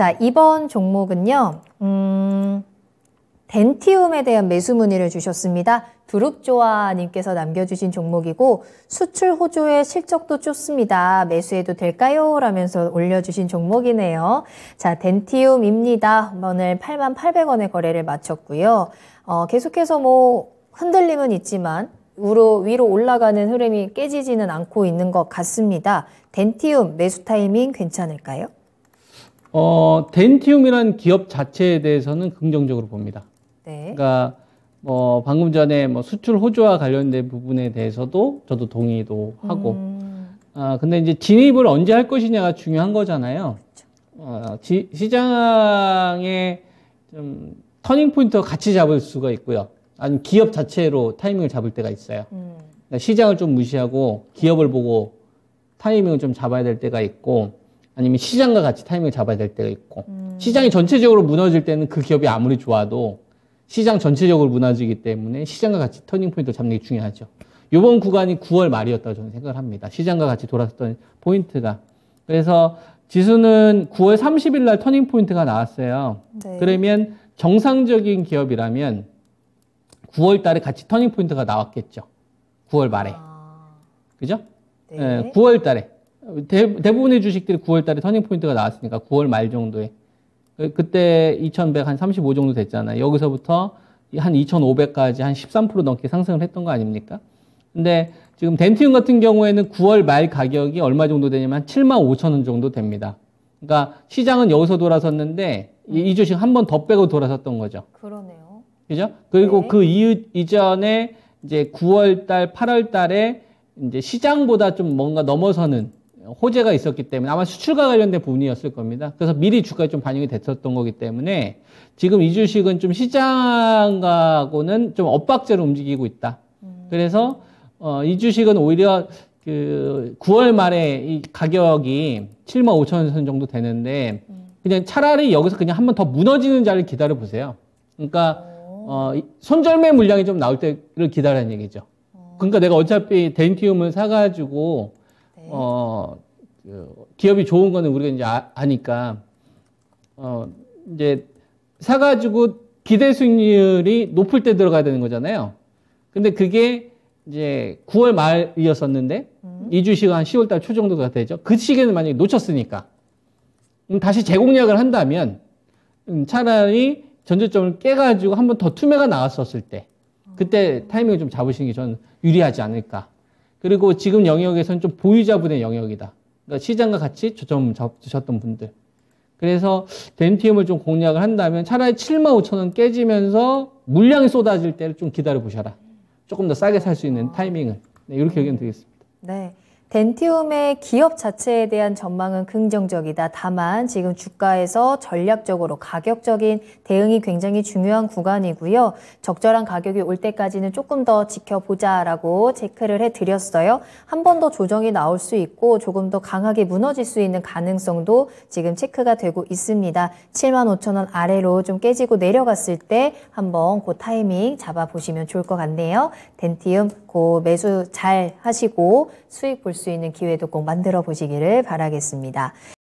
자, 이번 종목은요. 음, 덴티움에 대한 매수 문의를 주셨습니다. 두릅조아님께서 남겨주신 종목이고 수출 호조의 실적도 좋습니다. 매수해도 될까요? 라면서 올려주신 종목이네요. 자, 덴티움입니다. 오늘 8만 8백원의 거래를 마쳤고요. 어, 계속해서 뭐 흔들림은 있지만 위로, 위로 올라가는 흐름이 깨지지는 않고 있는 것 같습니다. 덴티움 매수 타이밍 괜찮을까요? 어, 덴티움이라는 기업 자체에 대해서는 긍정적으로 봅니다. 네. 그러니까 뭐 방금 전에 뭐 수출 호조와 관련된 부분에 대해서도 저도 동의도 하고. 음. 아, 근데 이제 진입을 언제 할 것이냐가 중요한 거잖아요. 어, 지, 시장에좀 터닝 포인트와 같이 잡을 수가 있고요. 아니면 기업 자체로 타이밍을 잡을 때가 있어요. 음. 그러니까 시장을 좀 무시하고 기업을 보고 타이밍을 좀 잡아야 될 때가 있고 아니면 시장과 같이 타이밍을 잡아야 될 때가 있고 음. 시장이 전체적으로 무너질 때는 그 기업이 아무리 좋아도 시장 전체적으로 무너지기 때문에 시장과 같이 터닝 포인트 잡는 게 중요하죠. 이번 구간이 9월 말이었다고 저는 생각을 합니다. 시장과 같이 돌았던 포인트가 그래서 지수는 9월 30일 날 터닝 포인트가 나왔어요. 네. 그러면 정상적인 기업이라면 9월 달에 같이 터닝 포인트가 나왔겠죠. 9월 말에. 아... 그죠? 네. 네. 예, 9월 달에. 대, 부분의 주식들이 9월 달에 터닝 포인트가 나왔으니까 9월 말 정도에 그, 그때 2 1 35 정도 됐잖아요. 여기서부터 한 2500까지 한 13% 넘게 상승을 했던 거 아닙니까? 근데 지금 덴티움 같은 경우에는 9월 말 가격이 얼마 정도 되냐면 한 7만 5천 원 정도 됩니다. 그러니까 시장은 여기서 돌아섰는데 음. 이 주식 한 번 더 빼고 돌아섰던 거죠. 그러네요. 그죠? 그리고 네. 그 이후 이전에 이제 9월 달, 8월 달에 이제 시장보다 좀 뭔가 넘어서는 호재가 있었기 때문에 아마 수출과 관련된 부분이었을 겁니다. 그래서 미리 주가에 좀 반영이 됐었던 거기 때문에 지금 이 주식은 좀 시장하고는 좀 엇박자로 움직이고 있다. 음. 그래서 어, 이 주식은 오히려 그 9월 말에 이 가격이 7만 5천 원 정도 되는데 음. 그냥 차라리 여기서 그냥 한 번 더 무너지는 자리를 기다려 보세요. 그러니까 어, 손절매 물량이 좀 나올 때를 기다리는 얘기죠. 어. 그러니까 내가 어차피 덴티움을 사가지고 네. 어, 그, 기업이 좋은 거는 우리가 이제 아, 니까 어, 이제 사가지고 기대 수익률이 높을 때 들어가야 되는 거잖아요. 근데 그게 이제 9월 말이었었는데 음. 이주 시간 10월 달 초 정도가 되죠. 그 시기는 만약에 놓쳤으니까 다시 재공략을 한다면 음, 차라리 전조점을 깨가지고 한 번 더 투매가 나왔었을 때 그때 아. 타이밍을 좀 잡으시는 게 저는 유리하지 않을까 그리고 지금 영역에서는 좀 보유자분의 영역이다. 그러니까 시장과 같이 조좀 잡으셨던 분들. 그래서 덴티움을 좀 공략을 한다면 차라리 7만 5천 원 깨지면서 물량이 쏟아질 때를 좀 기다려 보셔라. 조금 더 싸게 살 수 있는 타이밍을. 네, 이렇게 의견 드리겠습니다. 네. 덴티움의 기업 자체에 대한 전망은 긍정적이다. 다만 지금 주가에서 전략적으로 가격적인 대응이 굉장히 중요한 구간이고요. 적절한 가격이 올 때까지는 조금 더 지켜보자라고 체크를 해드렸어요. 한 번 더 조정이 나올 수 있고 조금 더 강하게 무너질 수 있는 가능성도 지금 체크가 되고 있습니다. 75,000원 아래로 좀 깨지고 내려갔을 때 한번 그 타이밍 잡아보시면 좋을 것 같네요. 덴티움 않고 매수 잘 하시고 수익 볼 수 있는 기회도 꼭 만들어 보시기를 바라겠습니다.